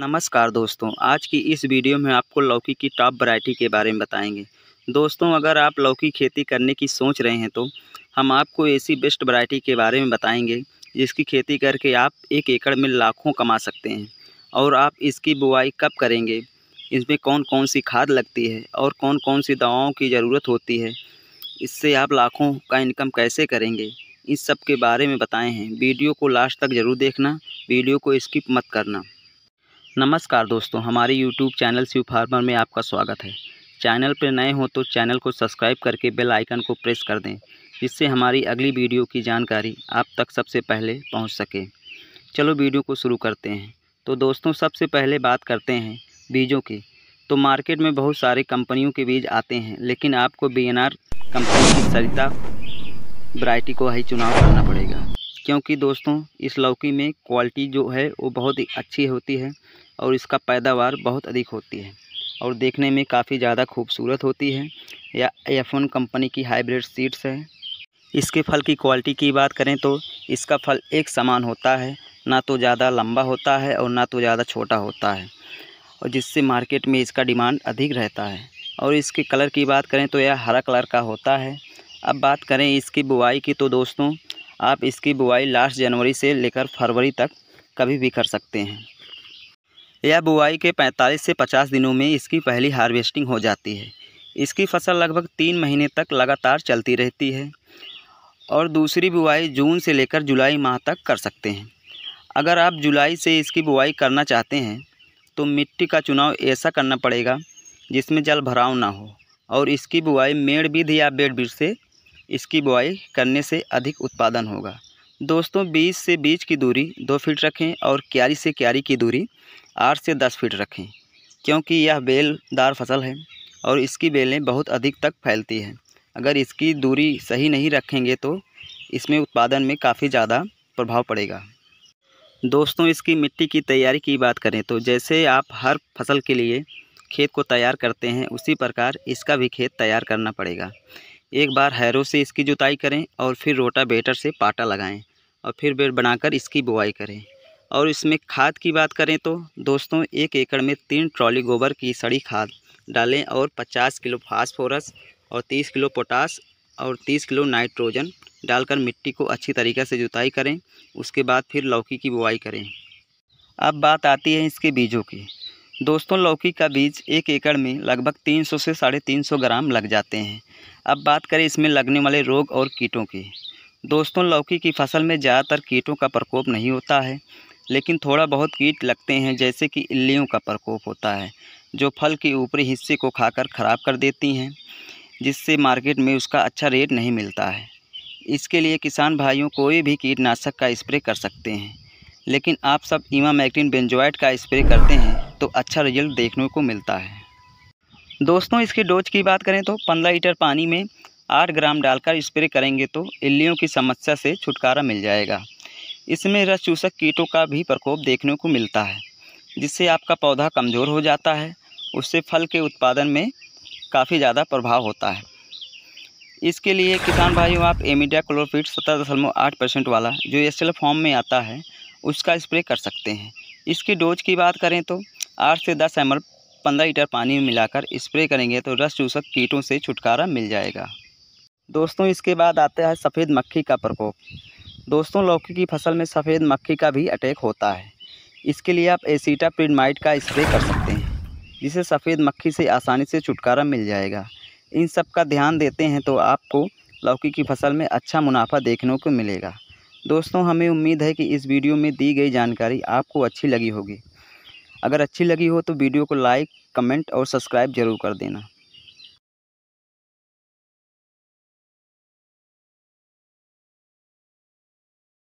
नमस्कार दोस्तों आज की इस वीडियो में आपको लौकी की टॉप वैरायटी के बारे में बताएंगे दोस्तों अगर आप लौकी खेती करने की सोच रहे हैं तो हम आपको ऐसी बेस्ट वैरायटी के बारे में बताएंगे जिसकी खेती करके आप एक एकड़ में लाखों कमा सकते हैं और आप इसकी बुआई कब करेंगे इसमें कौन कौन सी खाद लगती है और कौन कौन सी दवाओं की ज़रूरत होती है इससे आप लाखों का इनकम कैसे करेंगे इस सब के बारे में बताए हैं वीडियो को लास्ट तक ज़रूर देखना वीडियो को स्किप मत करना नमस्कार दोस्तों हमारे यूट्यूब चैनल शिव फार्मर में आपका स्वागत है चैनल पर नए हो तो चैनल को सब्सक्राइब करके बेल आइकन को प्रेस कर दें जिससे हमारी अगली वीडियो की जानकारी आप तक सबसे पहले पहुंच सके चलो वीडियो को शुरू करते हैं तो दोस्तों सबसे पहले बात करते हैं बीजों की तो मार्केट में बहुत सारे कंपनियों के बीज आते हैं लेकिन आपको बी कंपनी की सरिता वरायटी को ही चुनाव करना पड़ेगा क्योंकि दोस्तों इस लौकी में क्वालिटी जो है वो बहुत ही अच्छी होती है और इसका पैदावार बहुत अधिक होती है और देखने में काफ़ी ज़्यादा खूबसूरत होती है या एफ कंपनी की हाइब्रिड सीड्स है इसके फल की क्वालिटी की बात करें तो इसका फल एक समान होता है ना तो ज़्यादा लंबा होता है और ना तो ज़्यादा छोटा होता है और जिससे मार्केट में इसका डिमांड अधिक रहता है और इसके कलर की बात करें तो यह हरा कलर का होता है अब बात करें इसकी बुआई की तो दोस्तों आप इसकी बुआई लास्ट जनवरी से लेकर फरवरी तक कभी भी कर सकते हैं यह बुआई के 45 से 50 दिनों में इसकी पहली हार्वेस्टिंग हो जाती है इसकी फसल लगभग तीन महीने तक लगातार चलती रहती है और दूसरी बुआई जून से लेकर जुलाई माह तक कर सकते हैं अगर आप जुलाई से इसकी बुआई करना चाहते हैं तो मिट्टी का चुनाव ऐसा करना पड़ेगा जिसमें जल भराव ना हो और इसकी बुआई मेड़ विधि या बेड बीड से इसकी बुआई करने से अधिक उत्पादन होगा दोस्तों बीज से बीज की दूरी दो फीट रखें और क्यारी से क्यारी की दूरी आठ से दस फीट रखें क्योंकि यह बेलदार फसल है और इसकी बेलें बहुत अधिक तक फैलती हैं अगर इसकी दूरी सही नहीं रखेंगे तो इसमें उत्पादन में काफ़ी ज़्यादा प्रभाव पड़ेगा दोस्तों इसकी मिट्टी की तैयारी की बात करें तो जैसे आप हर फसल के लिए खेत को तैयार करते हैं उसी प्रकार इसका भी खेत तैयार करना पड़ेगा एक बार हैरो से इसकी जुताई करें और फिर रोटावेटर से पाटा लगाएं और फिर बेड बनाकर इसकी बुआई करें और इसमें खाद की बात करें तो दोस्तों एक एकड़ में तीन ट्रॉली गोबर की सड़ी खाद डालें और 50 किलो फास्फोरस और 30 किलो पोटास और 30 किलो नाइट्रोजन डालकर मिट्टी को अच्छी तरीके से जुताई करें उसके बाद फिर लौकी की बुआई करें अब बात आती है इसके बीजों की दोस्तों लौकी का बीज एक एकड़ में लगभग 300 से साढ़े तीन ग्राम लग जाते हैं अब बात करें इसमें लगने वाले रोग और कीटों की दोस्तों लौकी की फसल में ज़्यादातर कीटों का प्रकोप नहीं होता है लेकिन थोड़ा बहुत कीट लगते हैं जैसे कि इल्लियों का प्रकोप होता है जो फल के ऊपरी हिस्से को खाकर ख़राब कर देती हैं जिससे मार्केट में उसका अच्छा रेट नहीं मिलता है इसके लिए किसान भाइयों कोई भी कीटनाशक का स्प्रे कर सकते हैं लेकिन आप सब ईमा मैक्टिन का स्प्रे करते हैं तो अच्छा रिजल्ट देखने को मिलता है दोस्तों इसके डोज की बात करें तो पंद्रह लीटर पानी में आठ ग्राम डालकर स्प्रे करेंगे तो इल्लियों की समस्या से छुटकारा मिल जाएगा इसमें रस चूसक कीटों का भी प्रकोप देखने को मिलता है जिससे आपका पौधा कमज़ोर हो जाता है उससे फल के उत्पादन में काफ़ी ज़्यादा प्रभाव होता है इसके लिए किसान भाइयों आप एमिडिया क्लोरफिट सत्रह दशमलव आठ परसेंट वाला जो एस फॉर्म में आता है उसका स्प्रे कर सकते हैं इसकी डोज की बात करें तो आठ से दस एम पंद्रह लीटर पानी में मिलाकर स्प्रे करेंगे तो रस चूसक कीटों से छुटकारा मिल जाएगा दोस्तों इसके बाद आता है सफ़ेद मक्खी का प्रकोप दोस्तों लौकी की फसल में सफ़ेद मक्खी का भी अटैक होता है इसके लिए आप प्रिडमाइट का स्प्रे कर सकते हैं जिसे सफ़ेद मक्खी से आसानी से छुटकारा मिल जाएगा इन सब का ध्यान देते हैं तो आपको लौकी की फसल में अच्छा मुनाफा देखने को मिलेगा दोस्तों हमें उम्मीद है कि इस वीडियो में दी गई जानकारी आपको अच्छी लगी होगी अगर अच्छी लगी हो तो वीडियो को लाइक कमेंट और सब्सक्राइब ज़रूर कर देना